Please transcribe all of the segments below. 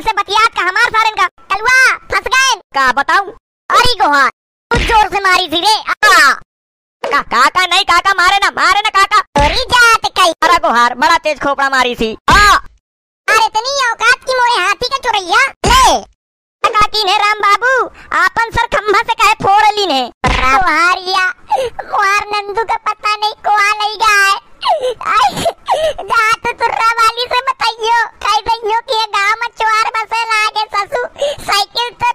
इनसे बतियात का हमार सारन का कलवा फंस गए का बताऊं अरे गोहा कुछ जोर से मारी थी रे का काका नहीं काका मारे ना मारे ना काका अरे जात कई अरे गोहार बड़ा तेज खोपड़ा मारी थी आ अरे इतनी औकात की मोरे हाथी का चुरैया शकीन है राम बाबू आपन सर खम्भा से कहे फोड़ ली ने कुहारिया कुहार नंदू का पता नहीं कुहार लई गए जहाँ तो तुर्रा वाली से बताइयो कई बहियों की गांव में चुवार बसे लागे ससु साइकिल तो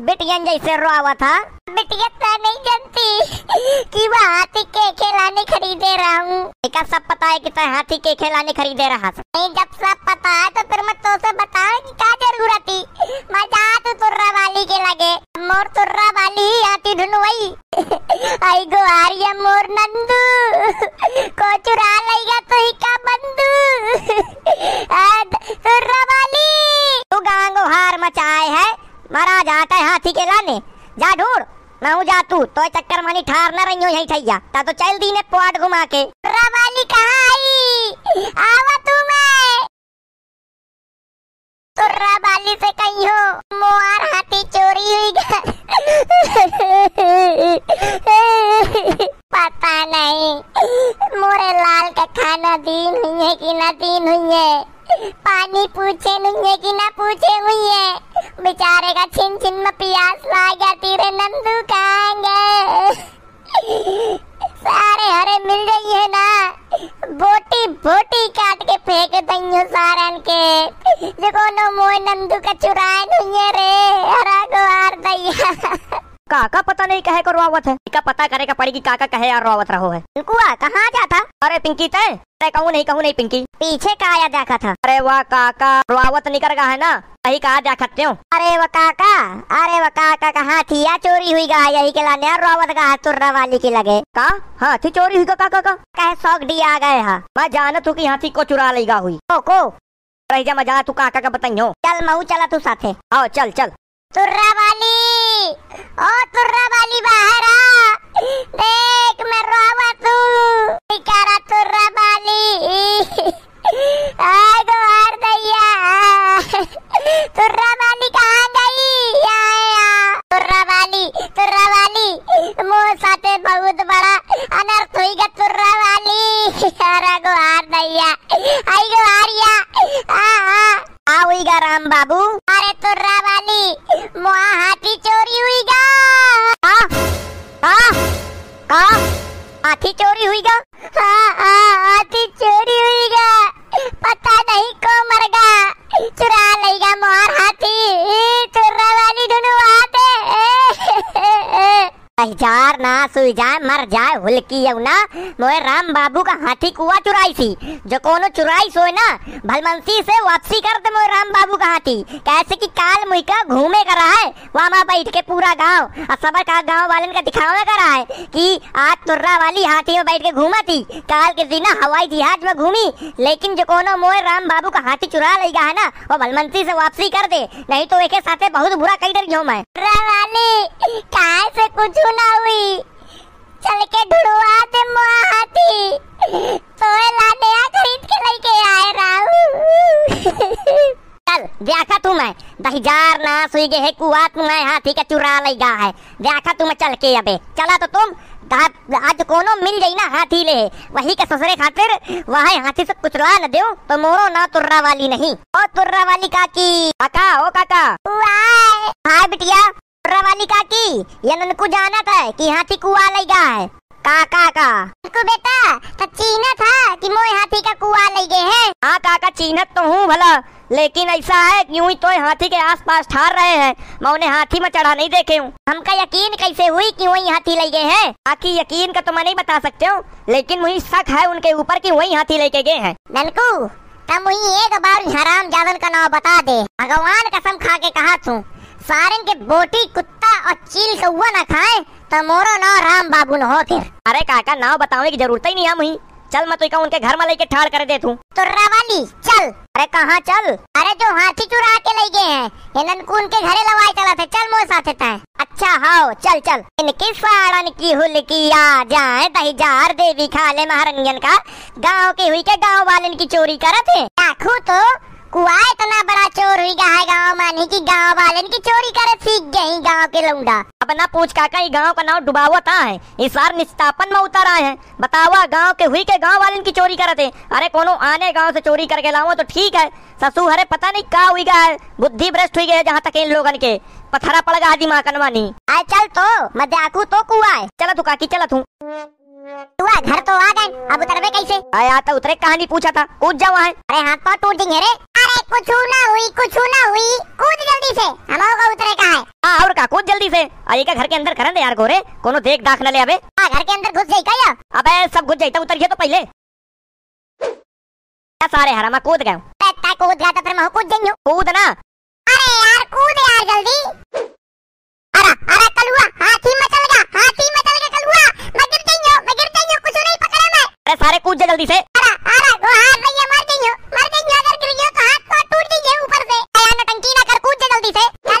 बिटियन जैसे रोआ हुआ था बिटियन तो नहीं जानती कि मैं हाथी के खिलाने खरीदे रहा हूँ सब पता है कि तो हाथी के खिलाने खरीदे रहा नहीं जब सब पता है तो फिर मैं तो से बताया कि क्या जरूरत थी मैं तो तुर्रा वाली के लगे मोर तुर्रा वाली ही हाथी ढूंढवाई आई गो आर्य मोर नंदू को चुरा लेगा तो ही का बंदू तुर्रा वाली तू गांगो हार मचाए है महाराज आता हाँ तो है हाथी के लाने जा ढूंढ मैं हूँ जातू तो चक्कर मानी ठार न रही हो यही ठैया ता तो चल दी ने पुआट घुमा के रवानी कहाँ आई आवा तू मैं तो रवानी से कही हो मोआर हाथी चोरी हुई पता नहीं मोरे लाल का खाना दीन हुई है कि ना दीन हुई है पानी पूछे नहीं है कि ना पूछे हुई है बेचारे का छिन छिन में प्यास लागा तेरे नंदू कहेंगे सारे हरे मिल रही है ना बोटी बोटी काट के फेंक दइयो सारन के देखो नो मोए नंदू का चुराए नहीं रे हरा को दैया काका पता नहीं कहे रोवत है का पता करे का पड़ेगी काका कहे और रोवत रहो है पिंकुआ कहाँ था अरे पिंकी तय तय कहूँ नहीं कहूँ नहीं पिंकी पीछे कहा या देखा था अरे वाह काका रोवत निकल गया है ना कहीं कहा जा सकते हो अरे वो काका अरे वो काका कहाँ थी या चोरी हुई गा यही के लाने रोवत का तुर्रा वाली के लगे का हाँ थी चोरी हुई काका का कहे सौ डी आ गए हा मैं जानत हूँ की हाथी को चुरा लेगा हुई को रही जा मजा तू काका का बताइयो चल मऊ चला तू साथे आओ चल चल तुर्रा ओ तुर्रा वाली बाहर आ देख मैं रोवा तू बेचारा तुर्रा वाली आए तो हार दैया तुर्रा वाली कहां गई आया तुर्रा वाली तुर्रा वाली मोर साथे बहुत बड़ा अनर्थ हुई गा तुर्रा वाली सारा को हार दैया आई गो हारिया आ आ आ हुई गा राम बाबू अरे तुर्रा वाली मोआ हाथी चोरी हुई हाँ, हाथी चोरी हुई गा हाँ हाँ हाथी चोरी हुई गा पता नहीं को मर गा चुरा लेगा मोहर हाथी चुरा वाली दोनों आते जार ना सुई जाए मर जाए हुलकी यौ ना मोए राम बाबू का हाथी कुआ चुराई सी जो कोनो चुराई सोए ना भलमनसी से वापसी कर दे मोए राम बाबू का हाथी कैसे की काल मुई का घूमे कर रहा वहाँ बैठ के पूरा गांव और सबर का गांव वाले का दिखावा करा है कि आज तुर्रा वाली हाथी में बैठ के घूमा थी काल के दिन हवाई जहाज में घूमी लेकिन जो कोनो मोए राम बाबू का हाथी चुरा लेगा है ना वो बलमंत्री से वापसी कर दे नहीं तो एक साथ बहुत बुरा कई डर घूम वाली काल से कुछ ना हुई चल के ढूंढवा दे हाथी तो लाने खरीद के लेके आए राहुल चल देखा तू मैं दहिजार ना गे है कुआ तू मैं हाथी का चुरा गा है देखा तू मैं चल के अबे चला तो तुम आज कोनो मिल जाई ना हाथी ले वही के ससुरे खातिर वहाँ हाथी से कुचला न दो तो मोरो ना तुर्रा वाली नहीं ओ तुर्रा वाली काकी काका ओ काका हाय बिटिया तुर्रा वाली काकी ये ननकू जाना था कि हाथी कुआ गा है काका का को बेटा तो चीना था कि मोए हाथी का कुआ ले गए हैं हाँ काका चीना तो हूँ भला लेकिन ऐसा है यूं ही तो हाथी के आसपास ठार रहे हैं मैं उन्हें हाथी में चढ़ा नहीं देखे हूँ हमका यकीन कैसे हुई कि वही हाथी ले गए हैं बाकी यकीन का तो मैं नहीं बता सकते हूँ लेकिन वही शक है उनके ऊपर की वही हाथी लेके गए हैं नलकू तब वही एक बार हराम जादन का नाम बता दे भगवान कसम खा के कहा तू सारे के बोटी कुत्ता और चील कौआ न खाए तो मोरो नाव राम बाबू न हो फिर अरे काका नाव बताने की जरूरत ही नहीं है मुही चल मैं तुझे तो उनके घर में लेके ठाड़ कर दे तू तो रवाली चल अरे कहाँ चल अरे जो हाथी चुरा के ले गए हैं ये ननकून के घरे लवाए चला थे चल मोर साथ है अच्छा हाओ चल चल इनकी साड़न की हुल की आ जाए दही जार देवी खाले महारंजन का गांव के हुई के गांव वाले इनकी चोरी करते है तो कुआ इतना बड़ा चोर हुई है गाँव माने की गाँव वाले की चोरी करे सीख गयी गाँव के लौंडा अब ना पूछ काका ये गाँव का नाव डुबावा था है इस बार निस्तापन में उतर आए हैं बतावा गाँव के हुई के गाँव वाले की चोरी करते अरे कोनो आने गाँव से चोरी करके लाओ तो ठीक है ससु अरे पता नहीं का हुई गा है बुद्धि भ्रष्ट हुई गई है जहाँ तक इन लोगन के पथरा पड़ गया दिमाग कनवानी आए चल तो मैं देखू तो कुआ है चला तू काकी चला तू तुआ घर तो आ गए अब उतरवे कैसे आया तो उतरे कहानी पूछा था कूद जाओ वहाँ अरे हाथ पाँव टूट जाएंगे रे कुछ ना हुई कुछ ना हुई कूद जल्दी से हमाओ का उतरे का है हां और का कूद जल्दी से अरे का घर के अंदर करन दे यार गोरे कोनो देख दाख ना ले अबे हां घर के अंदर घुस जाई का अबे सब घुस जाई तो उतर गया तो पहले क्या सारे हरामा कूद गए पता कूद गया तो फिर मैं कूद जइयो कूद ना अरे यार कूद यार जल्दी अरे अरे कलुआ हाथी में चल गया हाथी में चल गया कलुआ मैं गिर जइयो मैं गिर जइयो कुछ नहीं पकड़ा मैं अरे सारे कूद जा जल्दी से अरे अरे वो हाथ भैया मर जइयो मर जइयो अगर गिर गया तो हाथ ऊपर से आया नटंकी ना कर कूद जा जल्दी से तो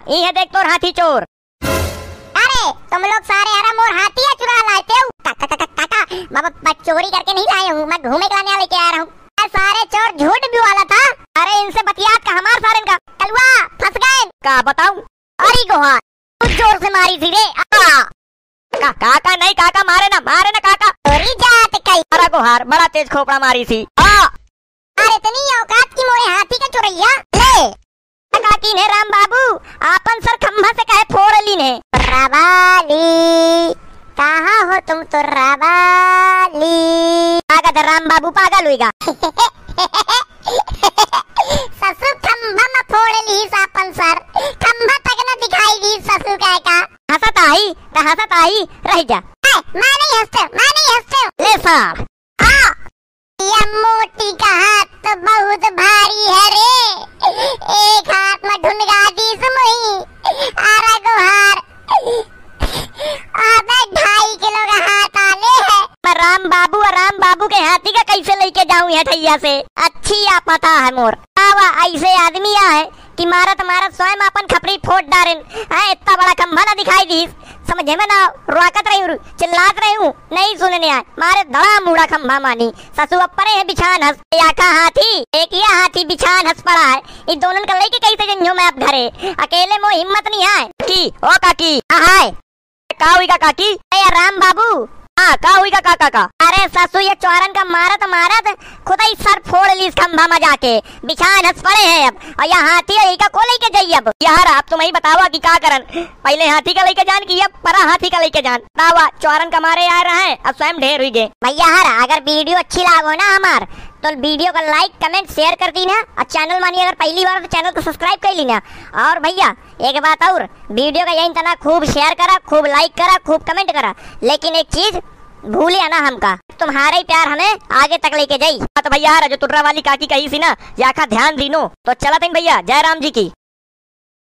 तो देख तो हाथी चोर अरे तुम लोग सारे हरम और हाथी चुरा लाते हो बाबा चोरी करके नहीं लाए हूँ मैं घूमे लाने लेके आ रहा हूँ सारे चोर झूठ भी वाला था अरे इनसे बतिया का हमार सारे का तलवा फंस गए का बताऊं मारी थी रे का, काका नहीं काका मारे ना मारे ना काका तोरी जात कई मारा को हार बड़ा तेज खोपड़ा मारी थी हां अरे इतनी औकात की मोरे हाथी का चुरैया ले काकी ने राम बाबू आपन सर खंभा से कहे फोड़ ली ने रावाली कहा हो तुम तो रावाली पागल राम बाबू पागल हुईगा ससुर खंभा में फोड़ ली सापन सर खंभा तक न दिखाई दी ससुर का आई कहाँ पर आई रह जा मैं नहीं हंसते मैं नहीं हंसते ले साहब हाँ। ये मोटी का हाथ तो बहुत भारी है रे एक हाथ में ढूंढगा दी सुमुही आरा को हार आधा ढाई किलो का हाथ आले है पर राम बाबू और राम बाबू के हाथी का कैसे लेके जाऊं ठैया से अच्छी या पता है मोर आवा ऐसे आदमी है कि मारा तुम्हारा तो स्वयं अपन खपरी फोड़ डारे है इतना बड़ा खंभा ना दिखाई दी समझे में ना रुआकत रही हूँ चिल्लात रही हूँ नहीं सुनने आए मारे धड़ा मूड़ा खंभा मानी ससु अपरे है बिछान हंस का हाथी एक ये हाथी बिछान हंस पड़ा है इस दोनों का लेके कैसे जंझो मैं आप घरे अकेले मो हिम्मत नहीं आए की ओ काकी हाँ, हाय का काकी अरे राम बाबू हाँ का हुई का काका का अरे ससु ये चौरन का मारत मारत खुदा ही सर फोड़ ली खंभा मजा के बिछान हंस पड़े हैं अब और यह हाथी है का को लेके जाइए अब यार आप तुम्हें तो ही बतावा कि क्या करन पहले हाथी का लेके जान की अब परा हाथी का लेके जान बतावा चौरन का मारे आ रहा है अब स्वयं ढेर हुई गए भैया अगर वीडियो अच्छी लागो ना हमार तो वीडियो का लाइक कमेंट शेयर कर दी ना और चैनल मानिए अगर पहली बार तो चैनल को सब्सक्राइब कर लेना और भैया एक बात और वीडियो का यही तना खूब शेयर करा खूब लाइक करा खूब कमेंट करा लेकिन एक चीज़ भूलिया ना हमका तुम्हारे ही प्यार हमें आगे तक लेके जाई हाँ तो भैया जो तुटरा वाली काकी कही थी ना ये आखा ध्यान दीनो तो चला भैया जय राम जी की